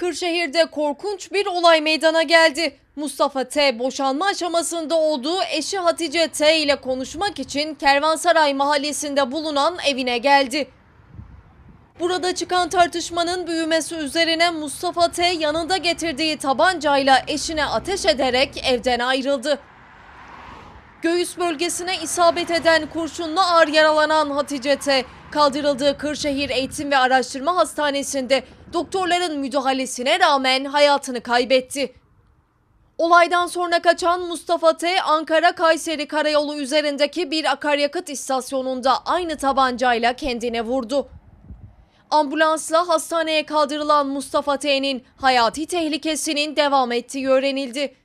Kırşehir'de korkunç bir olay meydana geldi. Mustafa T boşanma aşamasında olduğu eşi Hatice T ile konuşmak için Kervansaray mahallesinde bulunan evine geldi. Burada çıkan tartışmanın büyümesi üzerine Mustafa T yanında getirdiği tabancayla eşine ateş ederek evden ayrıldı göğüs bölgesine isabet eden kurşunla ağır yaralanan Hatice T. kaldırıldığı Kırşehir Eğitim ve Araştırma Hastanesi'nde doktorların müdahalesine rağmen hayatını kaybetti. Olaydan sonra kaçan Mustafa T. Ankara-Kayseri karayolu üzerindeki bir akaryakıt istasyonunda aynı tabancayla kendine vurdu. Ambulansla hastaneye kaldırılan Mustafa T.'nin hayati tehlikesinin devam ettiği öğrenildi.